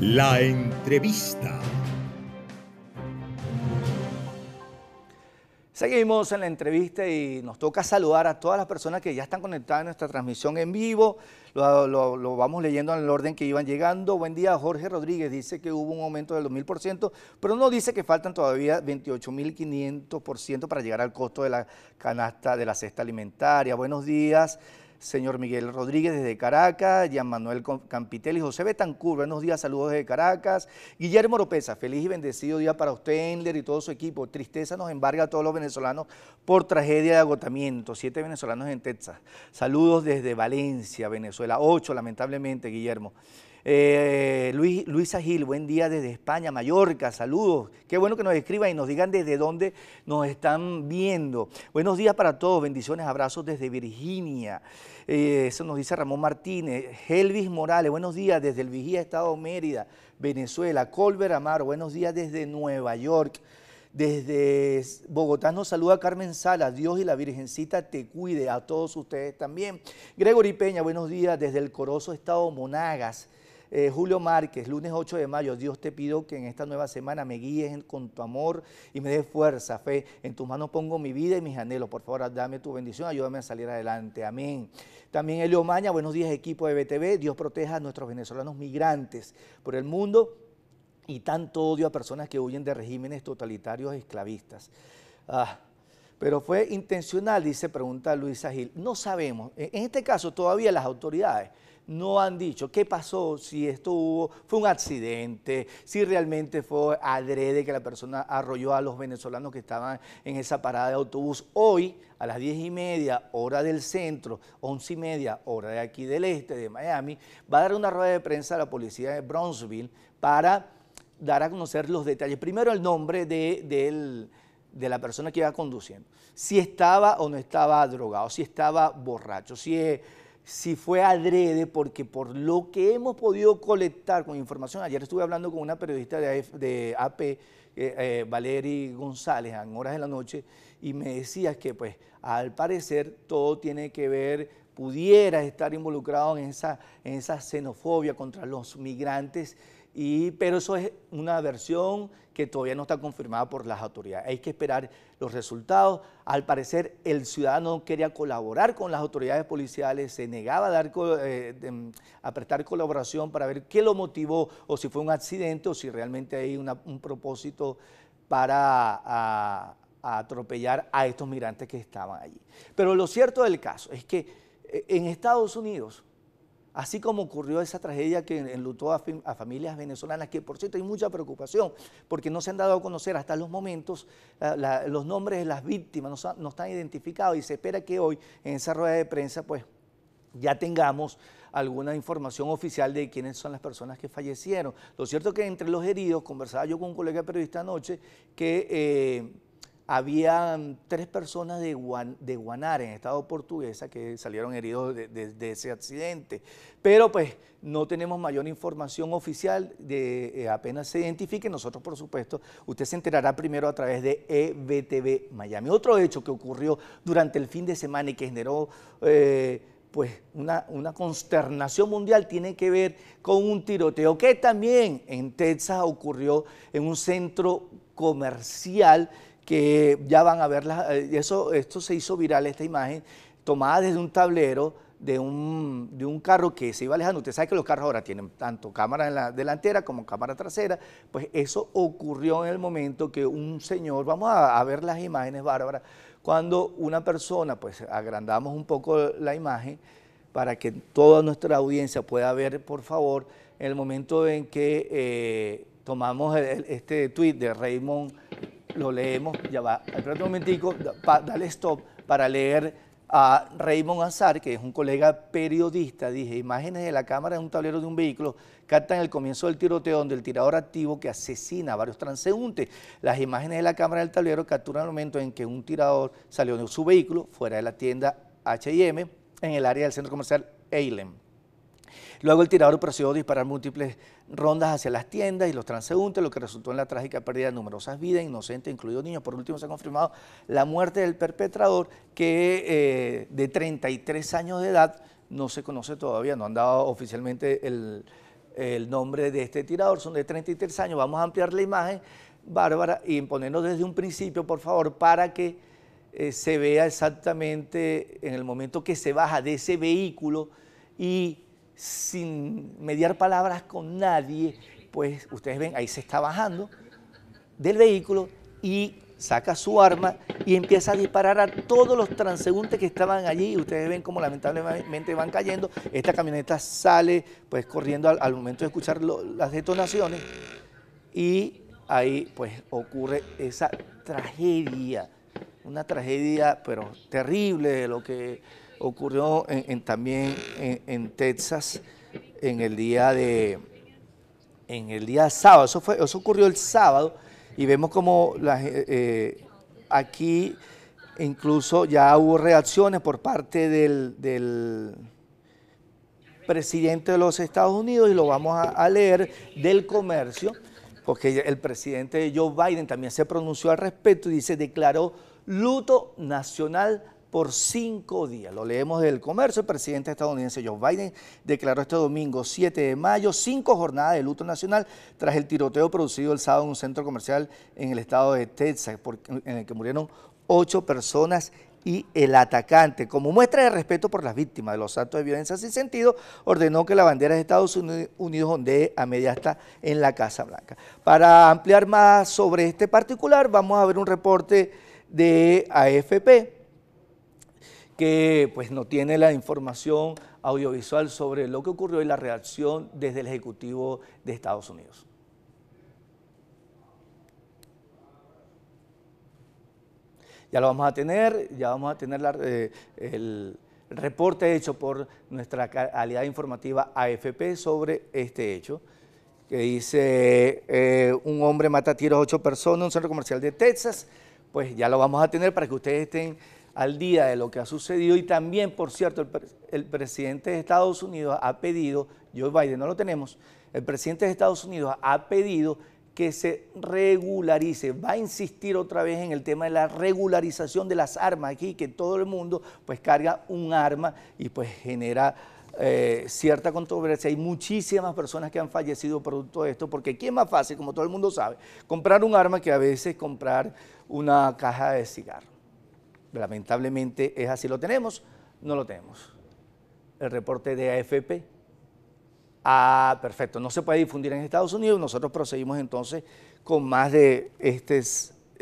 La entrevista. Seguimos en la entrevista y nos toca saludar a todas las personas que ya están conectadas a nuestra transmisión en vivo. Lo, vamos leyendo en el orden que iban llegando. Buen día, Jorge Rodríguez. Dice que hubo un aumento del 2.000%, pero no dice que faltan todavía 28.500% para llegar al costo de la canasta de la cesta alimentaria. Buenos días señor Miguel Rodríguez desde Caracas, Jean Manuel Campitel y José Betancur, buenos días, saludos desde Caracas. Guillermo Ropeza, feliz y bendecido día para usted, Endler y todo su equipo. Tristeza nos embarga a todos los venezolanos por tragedia de agotamiento. Siete venezolanos en Texas. Saludos desde Valencia, Venezuela. Ocho, lamentablemente, Guillermo. Eh, Luis, Luisa Gil, buen día desde España, Mallorca, saludos. Qué bueno que nos escriban y nos digan desde dónde nos están viendo. Buenos días para todos, bendiciones, abrazos desde Virginia. Eh, eso nos dice Ramón Martínez. Helvis Morales, buenos días desde el Vigía, Estado Mérida, Venezuela. Colver Amaro, buenos días desde Nueva York. Desde Bogotá nos saluda Carmen Sala, Dios y la Virgencita te cuide, a todos ustedes también. Gregory Peña, buenos días desde el Corozo Estado Monagas. Eh, Julio Márquez, lunes 8 de mayo, Dios te pido que en esta nueva semana me guíes con tu amor y me des fuerza, fe. En tus manos pongo mi vida y mis anhelos. Por favor, dame tu bendición, ayúdame a salir adelante. Amén. También Elio Maña, buenos días equipo de BTV. Dios proteja a nuestros venezolanos migrantes por el mundo y tanto odio a personas que huyen de regímenes totalitarios esclavistas. Ah, pero fue intencional, dice, pregunta Luisa Gil. No sabemos. En este caso, todavía las autoridades no han dicho qué pasó, si esto hubo, fue un accidente, si realmente fue adrede que la persona arrolló a los venezolanos que estaban en esa parada de autobús. Hoy, a las diez y media, hora del centro, once y media, hora de aquí del este, de Miami, va a dar una rueda de prensa a la policía de Brownsville para dar a conocer los detalles. Primero el nombre de, de la persona que iba conduciendo, si estaba o no estaba drogado, si estaba borracho, si si fue adrede, porque por lo que hemos podido colectar con información, ayer estuve hablando con una periodista de, de AP, eh, eh, Valery González, en horas de la noche, y me decía que pues al parecer todo tiene que ver, pudiera estar involucrado en esa, en esa xenofobia contra los migrantes pero eso es una versión que todavía no está confirmada por las autoridades. Hay que esperar los resultados. Al parecer el ciudadano quería colaborar con las autoridades policiales, se negaba a, dar, eh, a prestar colaboración para ver qué lo motivó o si fue un accidente o si realmente hay un propósito para atropellar a estos migrantes que estaban allí. Pero lo cierto del caso es que eh, en Estados Unidos Así como ocurrió esa tragedia que enlutó a, familias venezolanas, que por cierto hay mucha preocupación, porque no se han dado a conocer hasta los momentos los nombres de las víctimas, no, están identificados y se espera que hoy en esa rueda de prensa pues ya tengamos alguna información oficial de quiénes son las personas que fallecieron. Lo cierto es que entre los heridos, conversaba yo con un colega periodista anoche, que... Eh, había tres personas de, Guanar, en Estado Portuguesa, que salieron heridos de, ese accidente. Pero pues no tenemos mayor información oficial, de, eh, apenas se identifique. Nosotros, por supuesto, usted se enterará primero a través de EBTV Miami. Otro hecho que ocurrió durante el fin de semana y que generó... Eh, pues una, una, consternación mundial tiene que ver con un tiroteo que también en Texas ocurrió en un centro comercial que ya van a ver, eh, Eso, esto se hizo viral, esta imagen, tomada desde un tablero de un, carro que se iba alejando. Usted sabe que los carros ahora tienen tanto cámara en la delantera como cámara trasera. Pues eso ocurrió en el momento que un señor, vamos a, ver las imágenes, Bárbara, cuando una persona, pues agrandamos un poco la imagen para que toda nuestra audiencia pueda ver, por favor, en el momento en que eh, tomamos este tuit de Raymond lo leemos, ya va, espera un momentico, dale stop para leer a Raymond Azar, que es un colega periodista, dije, imágenes de la cámara de un tablero de un vehículo captan el comienzo del tiroteo donde el tirador activo que asesina a varios transeúntes. Las imágenes de la cámara del tablero capturan el momento en que un tirador salió de su vehículo fuera de la tienda H&M en el área del centro comercial Eilem. Luego el tirador procedió a disparar múltiples rondas hacia las tiendas y los transeúntes, lo que resultó en la trágica pérdida de numerosas vidas, inocentes, incluidos niños. Por último, se ha confirmado la muerte del perpetrador, que eh, de 33 años de edad no se conoce todavía, no han dado oficialmente el, nombre de este tirador, son de 33 años. Vamos a ampliar la imagen, Bárbara, y ponernos desde un principio, por favor, para que eh, se vea exactamente en el momento que se baja de ese vehículo y sin mediar palabras con nadie, pues ustedes ven, ahí se está bajando del vehículo y saca su arma y empieza a disparar a todos los transeúntes que estaban allí. Ustedes ven cómo lamentablemente van cayendo. Esta camioneta sale pues corriendo al, momento de escuchar las detonaciones y ahí pues ocurre esa tragedia, una tragedia pero terrible de lo que ocurrió en, también en, Texas en el día de en el día sábado. Eso fue, eso ocurrió el sábado y vemos como eh, aquí incluso ya hubo reacciones por parte del, presidente de los Estados Unidos y lo vamos a, a leer del comercio porque el presidente Joe Biden también se pronunció al respecto y dice declaró luto nacional por cinco días. Lo leemos del comercio. El presidente estadounidense Joe Biden declaró este domingo 7 de mayo cinco jornadas de luto nacional tras el tiroteo producido el sábado en un centro comercial en el estado de Texas, en el que murieron ocho personas y el atacante. Como muestra de respeto por las víctimas de los actos de violencia sin sentido, ordenó que la bandera de Estados Unidos ondee a media en la Casa Blanca. Para ampliar más sobre este particular, vamos a ver un reporte de AFP que pues, no tiene la información audiovisual sobre lo que ocurrió y la reacción desde el Ejecutivo de Estados Unidos. Ya lo vamos a tener, ya vamos a tener eh, el reporte hecho por nuestra calidad informativa AFP sobre este hecho, que dice eh, un hombre mata a tiros a ocho personas en un centro comercial de Texas, pues ya lo vamos a tener para que ustedes estén al día de lo que ha sucedido y también, por cierto, el, presidente de Estados Unidos ha pedido, Joe Biden no lo tenemos, el presidente de Estados Unidos ha pedido que se regularice, va a insistir otra vez en el tema de la regularización de las armas aquí, que todo el mundo pues carga un arma y pues genera eh, cierta controversia. Hay muchísimas personas que han fallecido producto de esto, porque quién más fácil, como todo el mundo sabe, comprar un arma que a veces comprar una caja de cigarros? lamentablemente es así. ¿Lo tenemos? No lo tenemos. El reporte de AFP. Ah, perfecto. No se puede difundir en Estados Unidos. Nosotros proseguimos entonces con más de este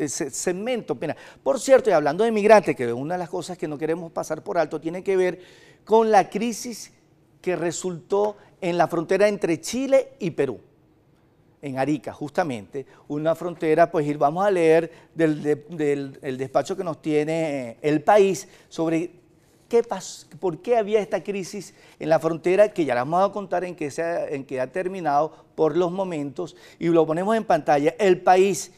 segmento Por cierto, y hablando de migrantes, que es una de las cosas que no queremos pasar por alto, tiene que ver con la crisis que resultó en la frontera entre Chile y Perú en Arica, justamente, una frontera, pues ir. vamos a leer del, despacho que nos tiene eh, el país sobre qué pasó, por qué había esta crisis en la frontera, que ya la vamos a contar en que, en que ha terminado por los momentos, y lo ponemos en pantalla. El país,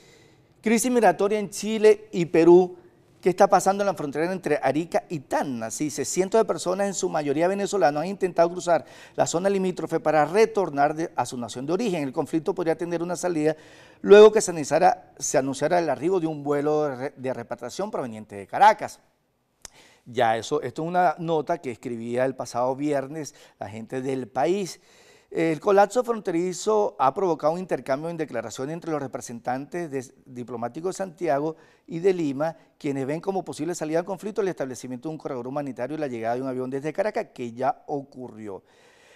crisis migratoria en Chile y Perú, ¿Qué está pasando en la frontera entre Arica y Tanna? Se dice, cientos de personas, en su mayoría venezolanos, han intentado cruzar la zona limítrofe para retornar a su nación de origen. El conflicto podría tener una salida luego que se anunciara, el arribo de un vuelo de, de repatriación proveniente de Caracas. Ya eso, esto es una nota que escribía el pasado viernes la gente del país. El colapso fronterizo ha provocado un intercambio en declaraciones entre los representantes diplomáticos de Santiago y de Lima, quienes ven como posible salida al conflicto el establecimiento de un corredor humanitario y la llegada de un avión desde Caracas, que ya ocurrió.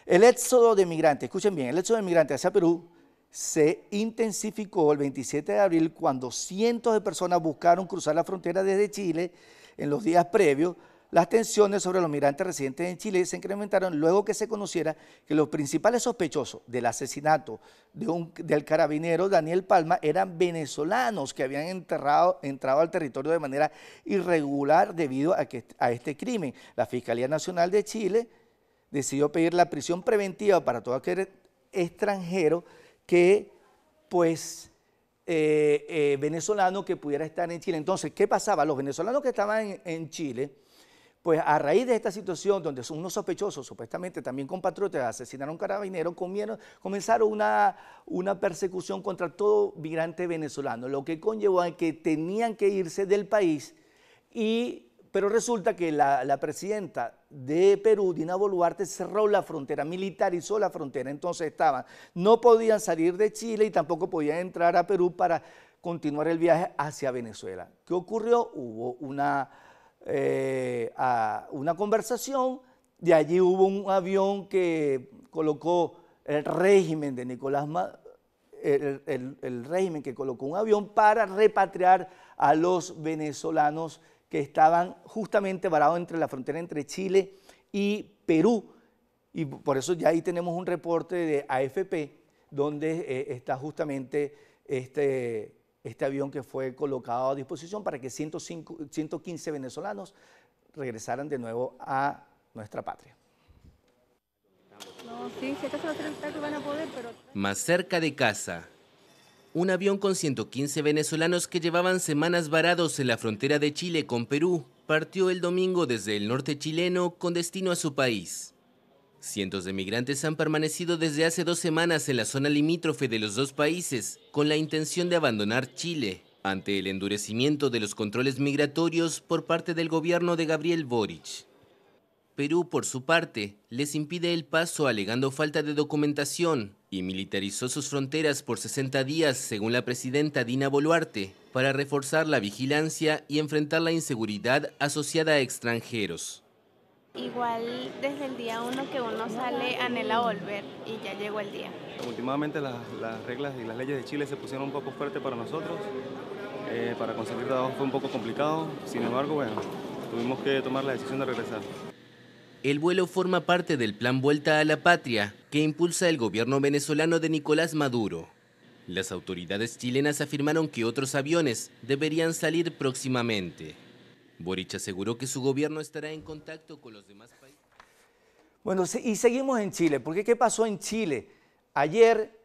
El éxodo de migrantes, escuchen bien, el éxodo de migrantes hacia Perú se intensificó el 27 de abril cuando cientos de personas buscaron cruzar la frontera desde Chile en los días previos las tensiones sobre los migrantes residentes en Chile se incrementaron luego que se conociera que los principales sospechosos del asesinato del carabinero Daniel Palma eran venezolanos que habían enterrado, entrado al territorio de manera irregular debido a, este crimen. La Fiscalía Nacional de Chile decidió pedir la prisión preventiva para todo aquel extranjero que, pues, eh, eh, venezolano que pudiera estar en Chile. Entonces, ¿qué pasaba? Los venezolanos que estaban en Chile pues a raíz de esta situación, donde son unos sospechosos, supuestamente también compatriotas, asesinaron a un carabinero, comenzaron una, una persecución contra todo migrante venezolano, lo que conllevó a que tenían que irse del país, y, pero resulta que la, la presidenta de Perú, Dina Boluarte, cerró la frontera, militarizó la frontera, entonces estaban, no podían salir de Chile y tampoco podían entrar a Perú para continuar el viaje hacia Venezuela. ¿Qué ocurrió? Hubo una eh, a una conversación, de allí hubo un avión que colocó el régimen de Nicolás Maduro, el, régimen que colocó un avión para repatriar a los venezolanos que estaban justamente varados entre la frontera entre Chile y Perú. Y por eso ya ahí tenemos un reporte de AFP donde eh, está justamente este, este avión que fue colocado a disposición para que 115 venezolanos regresaran de nuevo a nuestra patria. Más cerca de casa, un avión con 115 venezolanos que llevaban semanas varados en la frontera de Chile con Perú partió el domingo desde el norte chileno con destino a su país. Cientos de migrantes han permanecido desde hace dos semanas en la zona limítrofe de los dos países con la intención de abandonar Chile ante el endurecimiento de los controles migratorios por parte del gobierno de Gabriel Boric. Perú, por su parte, les impide el paso alegando falta de documentación y militarizó sus fronteras por 60 días, según la presidenta Dina Boluarte, para reforzar la vigilancia y enfrentar la inseguridad asociada a extranjeros. Igual desde el día uno que uno sale anhela volver y ya llegó el día. Últimamente las, reglas y las leyes de Chile se pusieron un poco fuertes para nosotros. Eh, para conseguir trabajo fue un poco complicado, sin embargo, bueno, tuvimos que tomar la decisión de regresar. El vuelo forma parte del plan Vuelta a la Patria que impulsa el gobierno venezolano de Nicolás Maduro. Las autoridades chilenas afirmaron que otros aviones deberían salir próximamente. Boric aseguró que su gobierno estará en contacto con los demás países. Bueno, y seguimos en Chile, porque ¿qué pasó en Chile? Ayer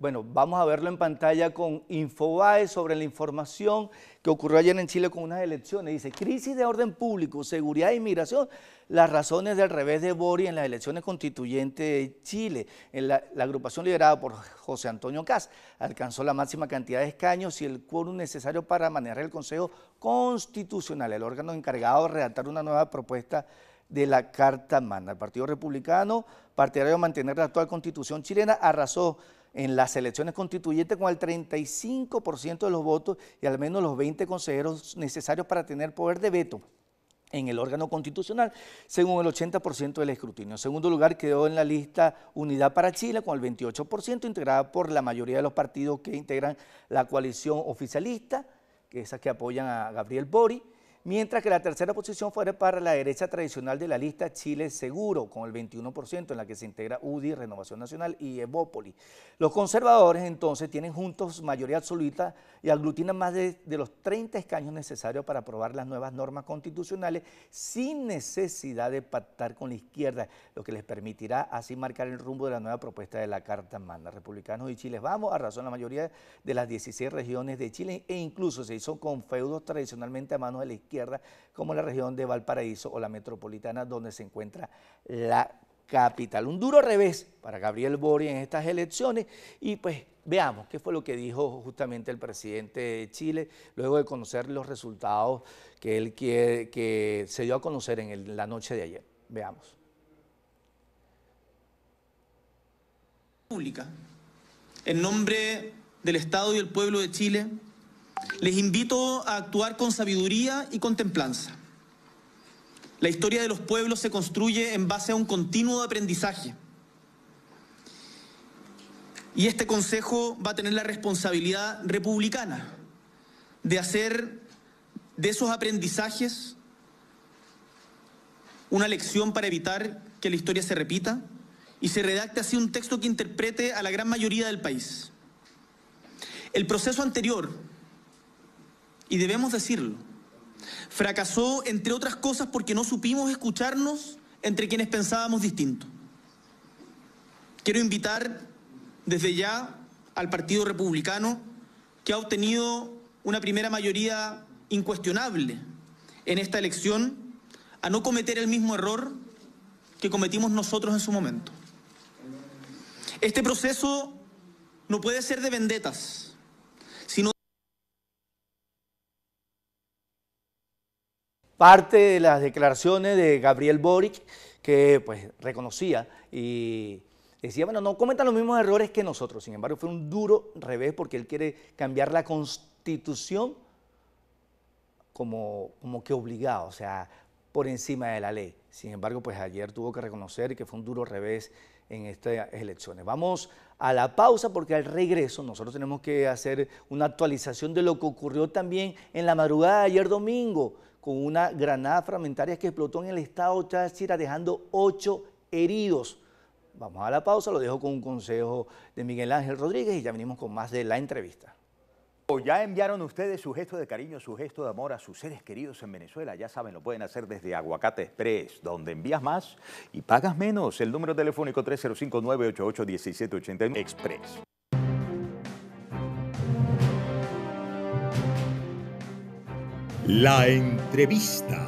bueno, vamos a verlo en pantalla con Infobae sobre la información que ocurrió ayer en Chile con unas elecciones. Dice, crisis de orden público, seguridad e inmigración, las razones del revés de Bori en las elecciones constituyentes de Chile. la, agrupación liderada por José Antonio Caz alcanzó la máxima cantidad de escaños y el quórum necesario para manejar el Consejo Constitucional, el órgano encargado de redactar una nueva propuesta de la Carta Magna. El Partido Republicano, partidario de mantener la actual constitución chilena, arrasó en las elecciones constituyentes con el 35% de los votos y al menos los 20 consejeros necesarios para tener poder de veto en el órgano constitucional, según el 80% del escrutinio. En segundo lugar, quedó en la lista Unidad para Chile con el 28%, integrada por la mayoría de los partidos que integran la coalición oficialista, que esas que apoyan a Gabriel Bori, mientras que la tercera posición fuera para la derecha tradicional de la lista Chile Seguro, con el 21% en la que se integra UDI, Renovación Nacional y Evópoli. Los conservadores entonces tienen juntos mayoría absoluta y aglutinan más de, los 30 escaños necesarios para aprobar las nuevas normas constitucionales sin necesidad de pactar con la izquierda, lo que les permitirá así marcar el rumbo de la nueva propuesta de la Carta Manda Republicanos y Chiles Vamos a razón la mayoría de las 16 regiones de Chile e incluso se hizo con feudos tradicionalmente a manos de la izquierda como la región de Valparaíso o la metropolitana donde se encuentra la capital. Un duro revés para Gabriel bori en estas elecciones y pues veamos qué fue lo que dijo justamente el presidente de Chile luego de conocer los resultados que él quiere, que se dio a conocer en la noche de ayer. Veamos. Pública. En nombre del Estado y el pueblo de Chile, les invito a actuar con sabiduría y con templanza. La historia de los pueblos se construye en base a un continuo aprendizaje. Y este Consejo va a tener la responsabilidad republicana de hacer de esos aprendizajes una lección para evitar que la historia se repita y se redacte así un texto que interprete a la gran mayoría del país. El proceso anterior y debemos decirlo. Fracasó, entre otras cosas, porque no supimos escucharnos entre quienes pensábamos distinto. Quiero invitar desde ya al Partido Republicano, que ha obtenido una primera mayoría incuestionable en esta elección, a no cometer el mismo error que cometimos nosotros en su momento. Este proceso no puede ser de vendetas, sino parte de las declaraciones de Gabriel Boric, que pues reconocía y decía, bueno, no cometan los mismos errores que nosotros. Sin embargo, fue un duro revés porque él quiere cambiar la constitución como, como que obligado, o sea, por encima de la ley. Sin embargo, pues ayer tuvo que reconocer que fue un duro revés en estas elecciones. Vamos a la pausa porque al regreso nosotros tenemos que hacer una actualización de lo que ocurrió también en la madrugada de ayer domingo con una granada fragmentaria que explotó en el estado Táchira dejando ocho heridos. Vamos a la pausa, lo dejo con un consejo de Miguel Ángel Rodríguez y ya venimos con más de la entrevista. Ya enviaron ustedes su gesto de cariño, su gesto de amor a sus seres queridos en Venezuela. Ya saben, lo pueden hacer desde Aguacate Express, donde envías más y pagas menos. El número telefónico 305 988 Express. La entrevista.